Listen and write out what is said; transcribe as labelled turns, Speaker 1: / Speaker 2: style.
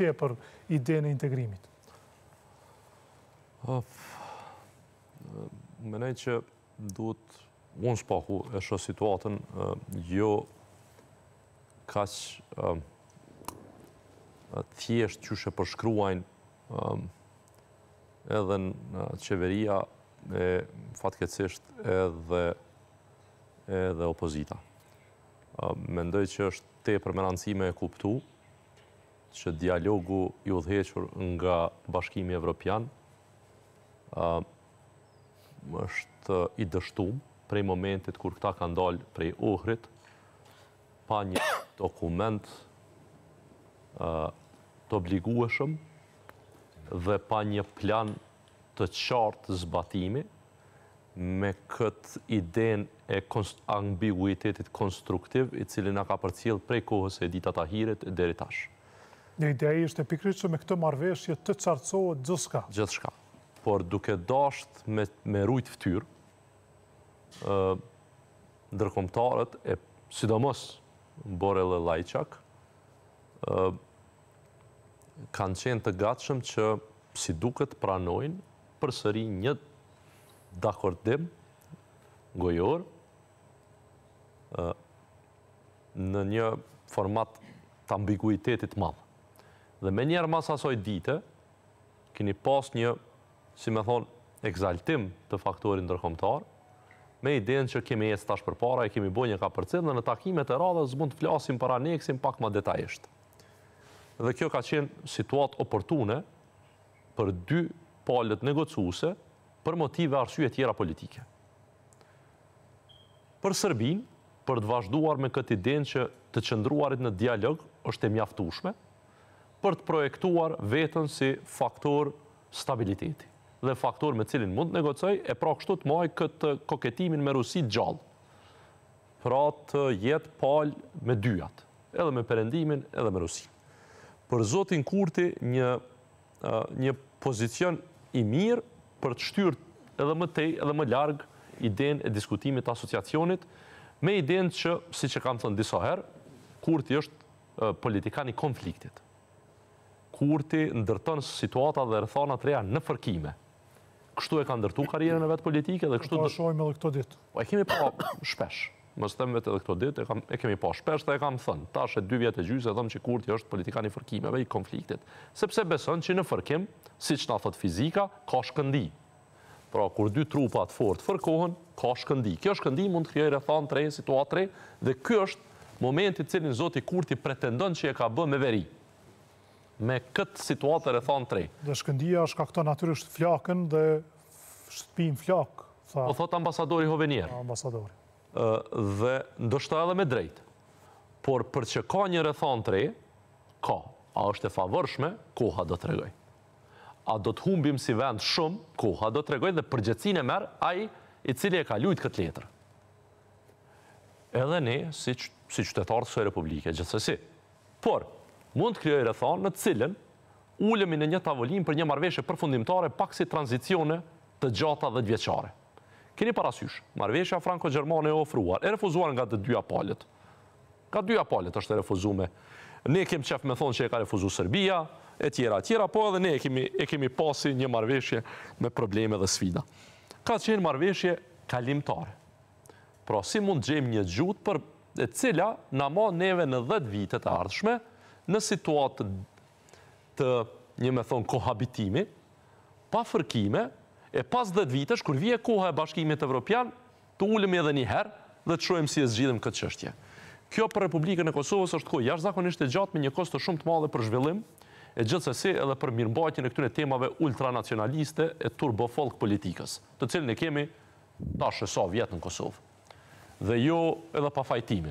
Speaker 1: te për ide në integrimit? Menej që duhet unë shpaku e shë situatën eh, jo kaq eh, eh, thjesht që shë përshkruajnë edhe në qeveria e fatkecisht edhe edhe opozita. Mendoj që është te përmenancime e kuptu që dialogu i udheqër nga bashkimi evropian është i dështum prej momentit kur këta ka ndalë prej uhrit pa një dokument të obligueshëm dhe pa një plan të qartë zbatimi me këtë iden e ambiguitetit konstruktiv i cilin a ka për prej kohës e ditat ahiret dhe rritashë. Në ideja i është e pikrit që me këtë marveshje të qartësohet gjithë shka. Gjithë shka. Por duke dasht me rujt fëtyr, ndërkomtarët e sidomos në Lajçak lajqak, kanë qenë të gatshëm që si duket pranojnë për sëri një dakordim gojor në një format të ambiguitetit madhë. Dhe me njerë mas asoj dite, kini pas një, si me thonë, egzaltim të faktorin ndërkomtar, me idejnë që kemi jetë stash për para, e kemi bojnë një ka përcim, dhe në takimet e radhe mund të flasim për aneksim pak ma detajisht. Dhe kjo ka qenë situatë oportune për dy palët negocuse, për motive arsye tjera politike. Për Sërbin, për të vazhduar me këtë idejnë që të qëndruarit në dialog është e mjaftushme, për të projektuar vetën si faktor stabiliteti dhe faktor me cilin mund të negocoj, e pra kështu të maj këtë koketimin me Rusi gjallë, pra të jetë palë me dyat, edhe me përendimin, edhe me Rusi. Për Zotin Kurti, një pozicion i mirë për të shtyrë edhe më tej, edhe më largë idén e diskutimit asociacionit, me idén që, si që kam thënë disoherë, Kurti është politikani konfliktit. Kurti ndërton situata dhe rëthana të reja në fërkime. Kështu e ka ndërtu karierën e vetë politike dhe kështu... Këtu po, shojmë edhe këto ditë. Po, e kemi pa po shpesh. Më së temë vetë edhe këto ditë, e kemi pa shpesh dhe e kam thënë. Ta e dy vjetë e gjysë e thëmë që Kurti është politikan i fërkimeve, i konfliktit. Sepse besën që në fërkim, si që na thotë fizika, ka shkëndi. Pra, kur dy trupat fort fërkohën, ka shkëndi. Kjo shkëndi mund të kjojë situatë dhe është momenti Zoti Kurti pretendon e ka me veri me këtë situatë të rethanë tre. Dhe shkëndia është ka këta natyrisht flakën dhe shtëpim flak. O po thotë ambasadori Hovenier. Ambasadori. Dhe ndështë edhe me drejtë. Por për që ka një rethanë tre, ka. A është e favërshme, koha do të regoj. A do të humbim si vend shumë, koha do të regoj dhe përgjëtsin e merë aji i cili e ka lujt këtë letër. Edhe ne, si qëtetarë të së e Republike, gjithësësi. Por, mund të kryoj thonë në cilën ullëmi në një tavolin për një marveshe përfundimtare pak si tranzicione të gjata dhe dvjeqare. Keni parasysh, marveshja Franco-Germane e ofruar, e refuzuar nga të dyja palet. Ka dyja palet është e refuzume. Ne kemi qef me thonë që e ka refuzu Serbia, e tjera, tjera, po edhe ne e kemi pasi një marveshje me probleme dhe sfida. Ka qenë marveshje kalimtare. Pra, si mund gjem një gjut për e cila nama neve në 10 vitet ardhshme, në situatë të një me thonë kohabitimi, pa fërkime, e pas 10 vitesh, kur vje koha e bashkimit evropian, të ullim edhe një herë dhe të shojmë si e zgjidhim këtë qështje. Kjo për Republikën e Kosovës është kuj, jashtë zakonisht e gjatë me një kostë shumë të madhe për zhvillim, e gjithë se si edhe për mirëmbajtjën e këtune temave ultranacionaliste e turbofolk politikës, të cilën e kemi dashë e sa vjetë në Kosovë, dhe jo edhe pa fajtimin.